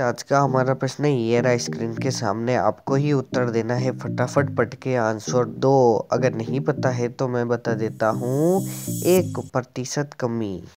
आज का हमारा प्रश्न ये रहा स्क्रीन के सामने आपको ही उत्तर देना है फटाफट पट के आंसर दो अगर नहीं पता है तो मैं बता देता हूँ एक प्रतिशत कमी